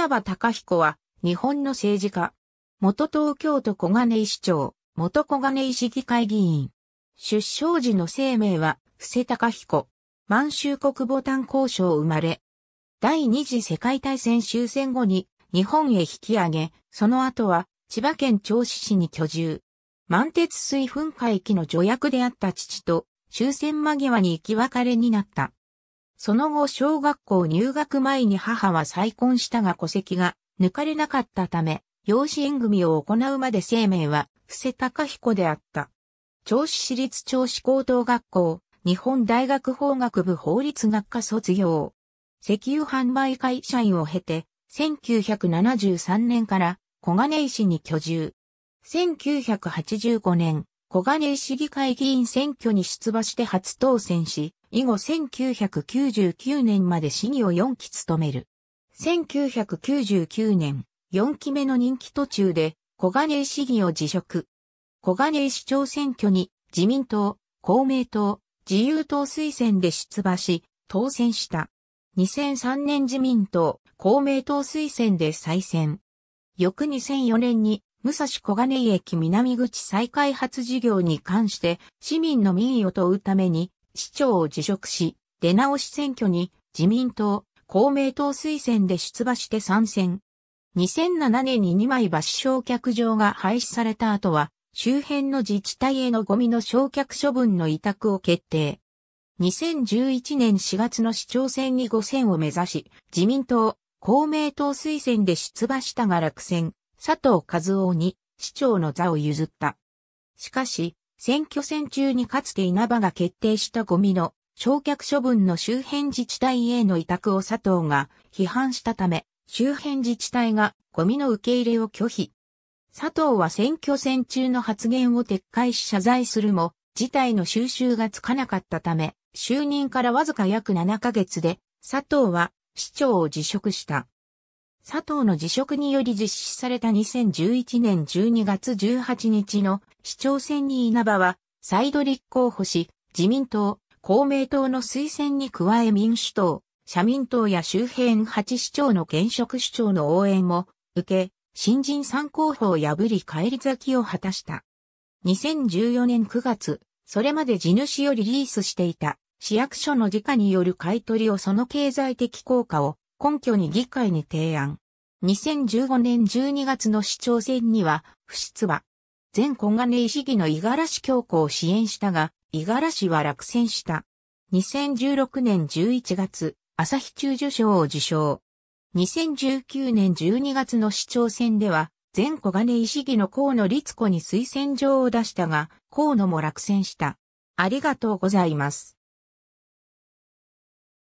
稲葉隆彦は、日本の政治家。元東京都小金井市長、元小金井市議会議員。出生時の生命は、伏せ隆彦。満州国母丹交渉生まれ。第二次世界大戦終戦後に日本へ引き上げ、その後は千葉県銚子市に居住。満鉄水噴火駅の助役であった父と終戦間際に行き別れになった。その後小学校入学前に母は再婚したが戸籍が抜かれなかったため、養子縁組を行うまで生命は伏せ高彦であった。銚子市立銚子高等学校、日本大学法学部法律学科卒業。石油販売会社員を経て、1973年から小金井市に居住。1985年、小金井市議会議員選挙に出馬して初当選し、以後1999年まで市議を4期務める。1999年、4期目の任期途中で、小金井市議を辞職。小金井市長選挙に、自民党、公明党、自由党推薦で出馬し、当選した。2003年自民党、公明党推薦で再選。翌2004年に、武蔵小金井駅南口再開発事業に関して、市民の民意を問うために、市長を辞職し、出直し選挙に自民党、公明党推薦で出馬して参戦。2007年に2枚橋焼却場が廃止された後は、周辺の自治体へのゴミの焼却処分の委託を決定。2011年4月の市長選に5選を目指し、自民党、公明党推薦で出馬したが落選、佐藤和夫に市長の座を譲った。しかし、選挙戦中にかつて稲葉が決定したゴミの焼却処分の周辺自治体への委託を佐藤が批判したため、周辺自治体がゴミの受け入れを拒否。佐藤は選挙戦中の発言を撤回し謝罪するも、事態の収拾がつかなかったため、就任からわずか約7ヶ月で、佐藤は市長を辞職した。佐藤の辞職により実施された2011年12月18日の市長選に稲葉は再度立候補し、自民党、公明党の推薦に加え民主党、社民党や周辺8市長の現職市長の応援も受け、新人3候補を破り返り咲きを果たした。2014年9月、それまで地主をリリースしていた市役所の時価による買い取りをその経済的効果を根拠に議会に提案。2015年12月の市長選には、不出馬、前小金井市議の五十嵐教皇を支援したが、五十嵐は落選した。2016年11月、朝日中受賞を受賞。2019年12月の市長選では、前小金井市議の河野律子に推薦状を出したが、河野も落選した。ありがとうございます。